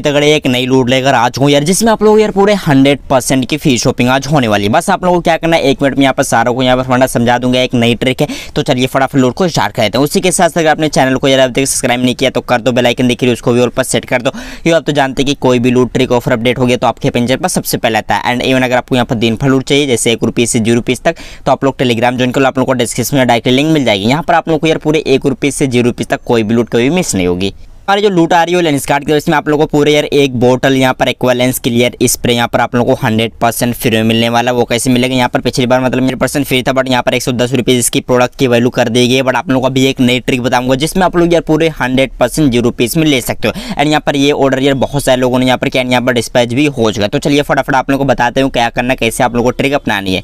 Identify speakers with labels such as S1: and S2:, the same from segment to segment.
S1: काफी तगड़े एक नई लूट लेकर आ चुका हूँ यार जिसमें आप लोग यार पूरे हंड्रेड परसेंट की फी शॉपिंग आज होने वाली है बस आप लोगों को क्या करना है एक मिनट में यहाँ पर सारों को यहाँ पर फंडा समझा दूंगा एक नई ट्रिक है तो चलिए फटाफट लूट को स्टार्ट करते हैं उसी के साथ अगर आपने चैनल को यार अब तक सब्सक्राइब नहीं किया तो कर दो बेलाइकन देखिए उसको भी और पर सेट कर दो ये आप तो जानते कि कोई भी लूट ट्रिक ऑफर अपडेट हो गया तो आपके पेंजर पर सबसे पहले आता है एंड इवन अगर आपको यहाँ पर दिन फल लूट चाहिए जैसे एक रुपीज़ से जीरो रुपीज़ तक तो आप लोग टेलीग्राम ज्वाइन कर लो आप लोग को डिस्क्रिप्शन में डायरेक्ट लिंक मिल जाएगी यहाँ पर आप लोग को यार पूरे एक रुपीज़ से जीरो रुपीज़ तक कोई भी लूट कभी मिस नहीं होगी और जो लुटारियो लेंस कार्ड की इसमें आप लोगों को पूरे यार एक बोटल यहाँ पर एक्वालेंस क्लियर स्प्रे यहाँ पर आप लोगों को हंड्रेड परसेंट फ्री मिलने वाला वो कैसे मिलेगा यहाँ पर पिछली बार मतलब मेरे परसेंट फ्री था बट यहाँ पर एक सौ दस रुपीज़ इसकी प्रोडक्ट की वैल्यू कर दी गई बट आप लोगों को अभी एक नई ट्रिक बताऊंगा जिसमें आप लोग यार पूरे हंड्रेड परसेंट जीरो रुपीज़ में ले सकते हो एंड यहाँ पर ये ऑर्डर यार बहुत सारे लोगों ने यहाँ पर क्या यहाँ पर डिस्पैच भी हो चुका तो चलिए फटाफट आप लोग को बताते हूँ क्या करना कैसे आप लोग को ट्रिक अपनानी है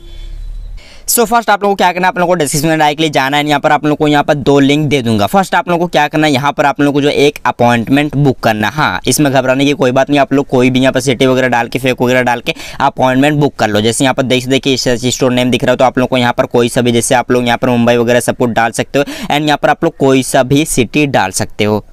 S1: सो फर्स्ट आप लोगों को क्या करना है आप लोगों को डिस्क्रिप्शन में डायरेक्टली जाना है यहाँ पर आप लोगों को यहाँ पर दो लिंक दे दूंगा फर्स्ट आप लोगों को क्या करना है यहाँ पर आप लोगों को जो एक अपॉइंटमेंट बुक करना हाँ इसमें घबराने की कोई बात नहीं आप लोग कोई भी यहाँ पर सिटी वगैरह डाल के फेक वगैरह डाल के अपॉइंटमेंट बुक कर लो जैसे यहाँ पर देख देखिए स्टोर नेम दिख रहा हो तो आप लोग को यहाँ पर कोई सा भी जैसे आप लोग यहाँ पर मुंबई वगैरह सब कुछ डाल सकते हो एंड यहाँ पर आप लोग कोई सा भी सिटी डाल सकते हो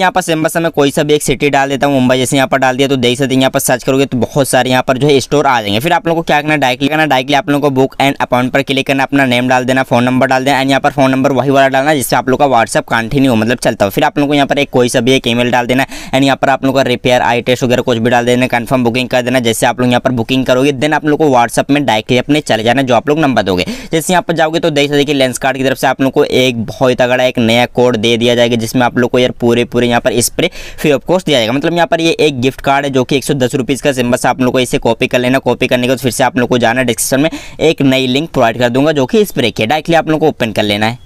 S1: यहाँ पर सिंपल से मैं कोई सा भी एक सिटी डाल देता हूँ मुंबई जैसे यहाँ पर डाल दिया तो देख सकते हैं यहाँ पर सर्च करोगे तो बहुत सारे यहाँ पर जो है स्टोर आ जाएंगे फिर आप लोगों को क्या करना डायरेक्टली करना डायरेक्टली आप लोगों को बुक एंड अकाउंट पर क्लिक करना अपना नेम डाल देना फोन नंबर डाल देना एंड यहाँ पर फोन नंबर वही वाला डालना जिससे आप लोग का व्हाट्सअप कंटिन्यू मतलब चलता हो फिर आप लोग को यहाँ पर एक कोई सा भी एक ई डाल देना एंड यहाँ पर आप लोग का रिपेयर आई टेस्ट वगैरह कुछ भी डाल देना कन्फर्म बुकिंग कर देना जैसे आप लोग यहाँ पर बुकिंग करोगे देन आप लोग को व्हाट्सअप में डायरेक्टली अपने चले जाना जो आप लोग नंबर दोगे जैसे यहाँ पर जाओगे तो देख सकते कि लेंस कार्ड की तरफ से आप लोग को एक बहुत तगड़ा एक नया कोड दे दिया जाएगा जिसमें आप लोग को यार पूरे पूरे पूरे यहाँ पर स्प्रे फ्री ऑफ कॉस्ट दिया जाएगा मतलब यहाँ पर ये एक गिफ्ट कार्ड है जो कि एक सौ का सिंबल से आप लोग को इसे कॉपी कर लेना कॉपी करने के बाद फिर से आप लोग को जाना डिस्क्रिप्शन में एक नई लिंक प्रोवाइड कर दूंगा जो कि स्प्रे की डायरेक्टली आप लोग को ओपन कर लेना है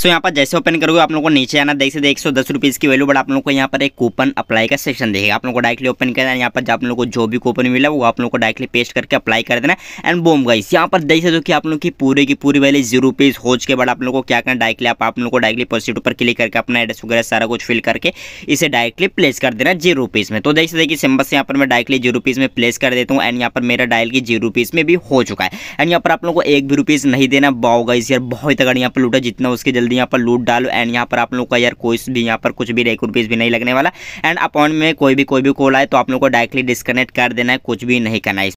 S1: सो यहाँ पर जैसे ओपन करोगे आप लोग को नीचे आना देख से एक सौ दस रुपीज़ की वैल्यू बट आप लोग को यहाँ पर एक कूपन अप्लाई का सेक्शन देखेगा आप लोग को डायरेक्टली ओपन करना है यहाँ पर आप लोग को जो भी कूपन मिला वो आप लोग को डायरेक्टली पेस्ट करके अप्लाई कर देना एंड बोम गाइस यहाँ पर देख सकते हो कि आप लोग की पूरी की पूरी वैल्यू जीरो रुपीज़ हो चुके बट आप लोग को क्या करना डायरेक्टली आप लोग को डायरेक्टली पॉजिटिव पर क्लिक करके अपना एड्रेस वगैरह सारा कुछ फिल करके इसे डायरेक्टली प्लेस कर देना जीरो रुपीज़ में तो देख सकते कि सिंबल से यहाँ पर मैं डायरेक्टली जीरो रुपीज़ में प्लेस कर देता हूँ एंड यहाँ पर मेरा डायल की जीरो रुपीज़ में भी हो चुका है एंड यहाँ पर आप लोग को एक भी रुपीज़ नहीं देना बाओ गाइस यार बहुत अगर यहाँ पर लूटा जितना उसके जल्दी जल्दी यहाँ पर लूट डालो एंड यहाँ पर आप लोग का यार कोई भी यहाँ पर कुछ भी रेक रुपीज़ भी नहीं लगने वाला एंड अपॉइंट में कोई भी कोई भी कॉल आए तो आप लोग को डायरेक्टली डिस्कनेक्ट कर देना है कुछ भी नहीं करना है